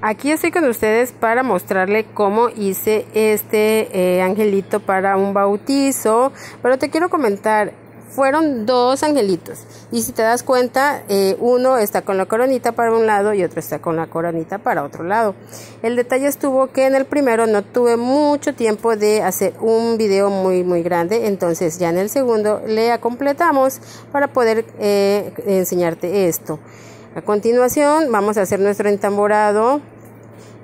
Aquí estoy con ustedes para mostrarle cómo hice este eh, angelito para un bautizo, pero te quiero comentar, fueron dos angelitos y si te das cuenta, eh, uno está con la coronita para un lado y otro está con la coronita para otro lado. El detalle estuvo que en el primero no tuve mucho tiempo de hacer un video muy muy grande, entonces ya en el segundo le completamos para poder eh, enseñarte esto. A continuación vamos a hacer nuestro entamborado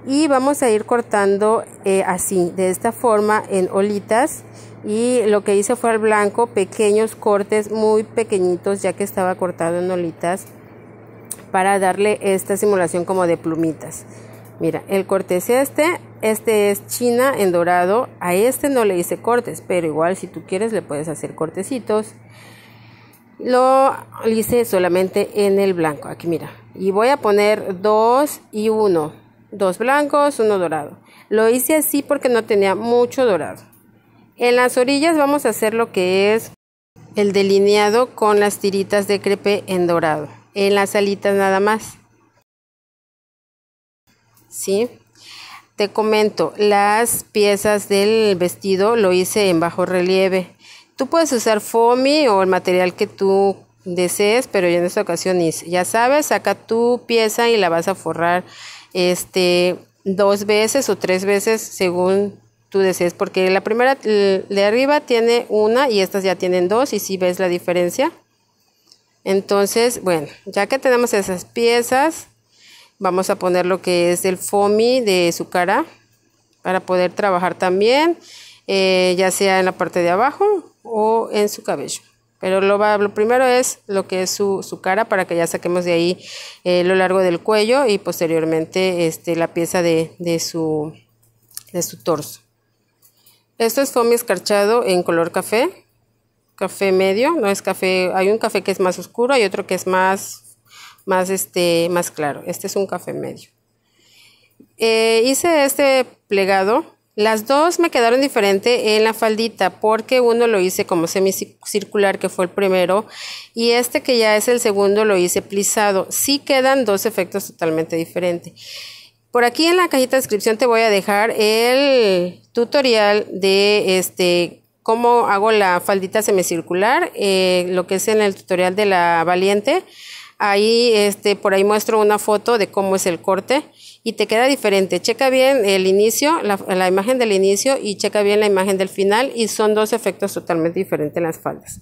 y vamos a ir cortando eh, así, de esta forma en olitas y lo que hice fue al blanco pequeños cortes muy pequeñitos ya que estaba cortado en olitas para darle esta simulación como de plumitas. Mira, el corte es este, este es china en dorado, a este no le hice cortes, pero igual si tú quieres le puedes hacer cortecitos lo hice solamente en el blanco. Aquí mira. Y voy a poner dos y uno, Dos blancos, uno dorado. Lo hice así porque no tenía mucho dorado. En las orillas vamos a hacer lo que es el delineado con las tiritas de crepe en dorado. En las alitas nada más. ¿Sí? Te comento, las piezas del vestido lo hice en bajo relieve Tú puedes usar foamy o el material que tú desees, pero yo en esta ocasión ya sabes, saca tu pieza y la vas a forrar este dos veces o tres veces según tú desees, porque la primera de arriba tiene una y estas ya tienen dos y si ves la diferencia. Entonces, bueno, ya que tenemos esas piezas, vamos a poner lo que es el foamy de su cara para poder trabajar también, eh, ya sea en la parte de abajo o en su cabello. Pero lo, va, lo primero es lo que es su, cara para que ya saquemos de ahí eh, lo largo del cuello y posteriormente este, la pieza de, de, su, de su torso. Esto es foamy escarchado en color café, café medio, no es café, hay un café que es más oscuro, y otro que es más, más, este, más claro. Este es un café medio. Eh, hice este plegado las dos me quedaron diferente en la faldita porque uno lo hice como semicircular que fue el primero y este que ya es el segundo lo hice plisado. Sí quedan dos efectos totalmente diferentes. Por aquí en la cajita de descripción te voy a dejar el tutorial de este cómo hago la faldita semicircular, eh, lo que es en el tutorial de la valiente. Ahí, este, por ahí muestro una foto de cómo es el corte y te queda diferente. Checa bien el inicio, la, imagen del inicio y checa bien la imagen del final y son dos efectos totalmente diferentes en las faldas.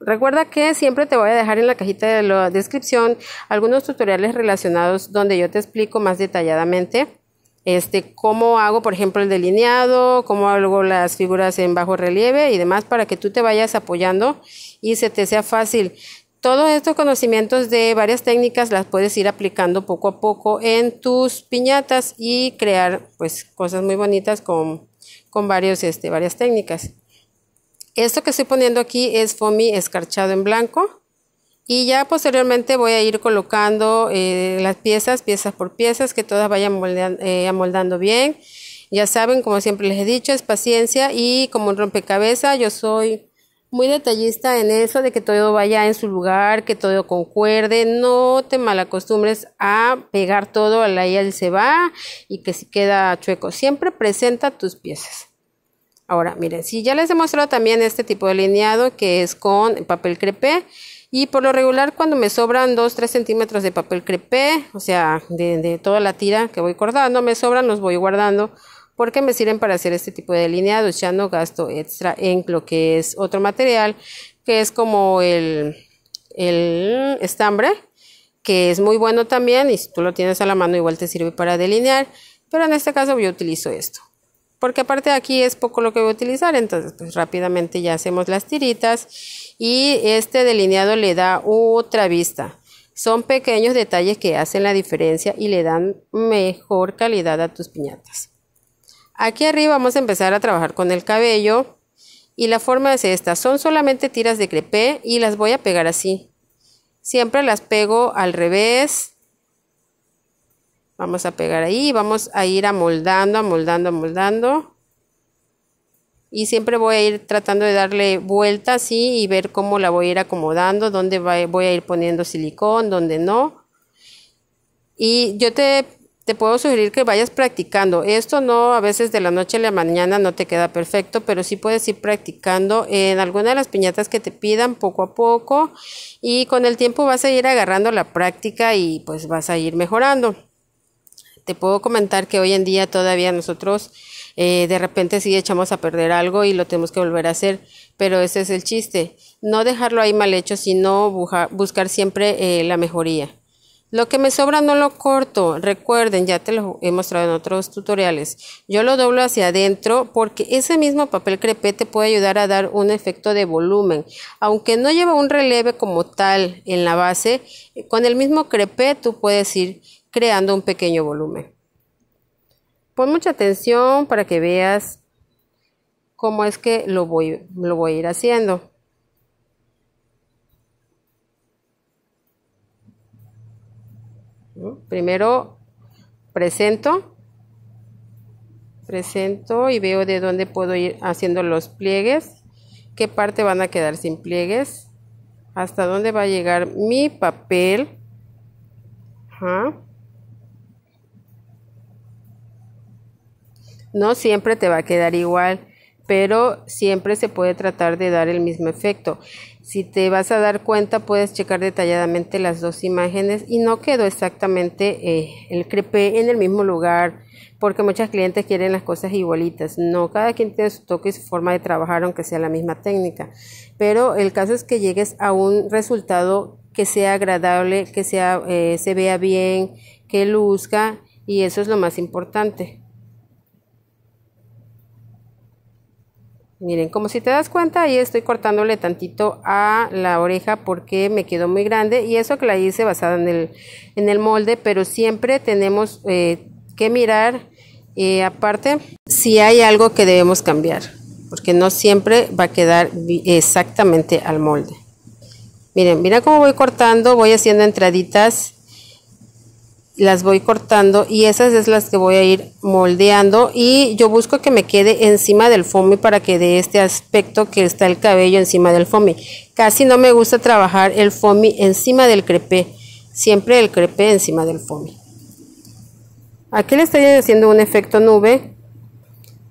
Recuerda que siempre te voy a dejar en la cajita de la descripción algunos tutoriales relacionados donde yo te explico más detalladamente este, cómo hago, por ejemplo, el delineado, cómo hago las figuras en bajo relieve y demás para que tú te vayas apoyando y se te sea fácil. Todos estos conocimientos de varias técnicas las puedes ir aplicando poco a poco en tus piñatas y crear pues cosas muy bonitas con, varios, este, varias técnicas. Esto que estoy poniendo aquí es foamy escarchado en blanco y ya posteriormente voy a ir colocando eh, las piezas, piezas por piezas, que todas vayan eh, amoldando bien. Ya saben, como siempre les he dicho, es paciencia y como un rompecabezas, yo soy muy detallista en eso de que todo vaya en su lugar, que todo concuerde, no te malacostumbres a pegar todo a la y se va y que si queda chueco, siempre presenta tus piezas. Ahora, miren, si ya les he mostrado también este tipo de alineado que es con papel crepé y por lo regular cuando me sobran 2-3 centímetros de papel crepé, o sea, de toda la tira que voy cortando, me sobran, los voy guardando porque me sirven para hacer este tipo de delineados. Ya no gasto extra en lo que es otro material, que es como el, estambre, que es muy bueno también y si tú lo tienes a la mano igual te sirve para delinear, pero en este caso yo utilizo esto. Porque aparte de aquí es poco lo que voy a utilizar, entonces pues, rápidamente ya hacemos las tiritas y este delineado le da otra vista. Son pequeños detalles que hacen la diferencia y le dan mejor calidad a tus piñatas. Aquí arriba vamos a empezar a trabajar con el cabello y la forma es esta. Son solamente tiras de crepé y las voy a pegar así. Siempre las pego al revés. Vamos a pegar ahí, vamos a ir amoldando, amoldando, amoldando. Y siempre voy a ir tratando de darle vuelta así y ver cómo la voy a ir acomodando, dónde voy a ir poniendo silicón, dónde no. Y yo te te puedo sugerir que vayas practicando. Esto no, a veces de la noche a la mañana no te queda perfecto, pero sí puedes ir practicando en alguna de las piñatas que te pidan poco a poco y con el tiempo vas a ir agarrando la práctica y pues vas a ir mejorando. Te puedo comentar que hoy en día todavía nosotros eh, de repente sí echamos a perder algo y lo tenemos que volver a hacer, pero ese es el chiste, no dejarlo ahí mal hecho, sino buscar siempre eh, la mejoría. Lo que me sobra no lo corto, recuerden, ya te lo he mostrado en otros tutoriales. Yo lo doblo hacia adentro porque ese mismo papel te puede ayudar a dar un efecto de volumen. Aunque no lleva un relieve como tal en la base, con el mismo crepé tú puedes ir creando un pequeño volumen. Pon mucha atención para que veas cómo es que lo voy, lo voy a ir haciendo. Primero presento, presento y veo de dónde puedo ir haciendo los pliegues, qué parte van a quedar sin pliegues, hasta dónde va a llegar mi papel. No siempre te va a quedar igual pero siempre se puede tratar de dar el mismo efecto. Si te vas a dar cuenta, puedes checar detalladamente las dos imágenes y no quedó exactamente eh, el crepe en el mismo lugar, porque muchas clientes quieren las cosas igualitas. No, cada quien tiene su toque y su forma de trabajar, aunque sea la misma técnica. Pero el caso es que llegues a un resultado que sea agradable, que sea, eh, se vea bien, que luzca, y eso es lo más importante. Miren, como si te das cuenta, ahí estoy cortándole tantito a la oreja porque me quedó muy grande y eso que la hice basada en el, en el molde, pero siempre tenemos eh, que mirar eh, aparte si hay algo que debemos cambiar, porque no siempre va a quedar exactamente al molde. Miren, mira cómo voy cortando, voy haciendo entraditas las voy cortando y esas es las que voy a ir moldeando y yo busco que me quede encima del foamy para que dé este aspecto que está el cabello encima del foamy casi no me gusta trabajar el foamy encima del crepé siempre el crepe encima del foamy aquí le estoy haciendo un efecto nube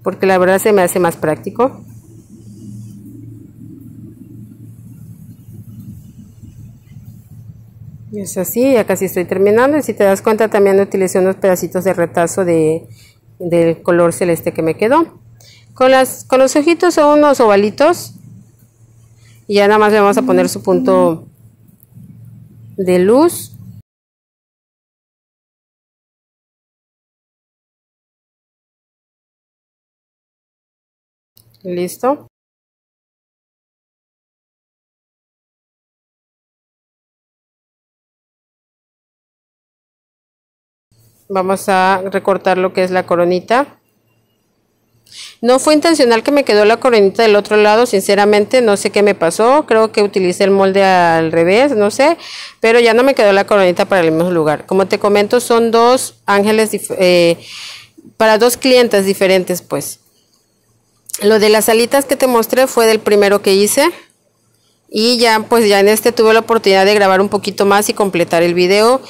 porque la verdad se me hace más práctico Es así, ya casi estoy terminando y si te das cuenta también utilicé unos pedacitos de retazo de, del color celeste que me quedó. Con, las, con los ojitos son unos ovalitos y ya nada más le vamos a poner su punto de luz. Listo. vamos a recortar lo que es la coronita no fue intencional que me quedó la coronita del otro lado, sinceramente no sé qué me pasó, creo que utilicé el molde al revés, no sé, pero ya no me quedó la coronita para el mismo lugar. Como te comento, son dos ángeles eh, para dos clientes diferentes, pues. Lo de las alitas que te mostré fue del primero que hice. Y ya, pues ya en este tuve la oportunidad de grabar un poquito más y completar el video.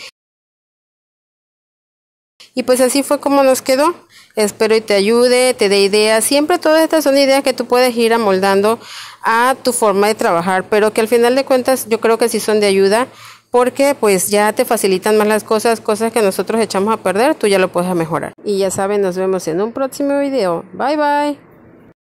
Y pues así fue como nos quedó. Espero y te ayude, te dé ideas. Siempre todas estas son ideas que tú puedes ir amoldando a tu forma de trabajar, pero que al final de cuentas yo creo que sí son de ayuda porque pues ya te facilitan más las cosas, cosas que nosotros echamos a perder, tú ya lo puedes mejorar. Y ya saben, nos vemos en un próximo video. Bye bye.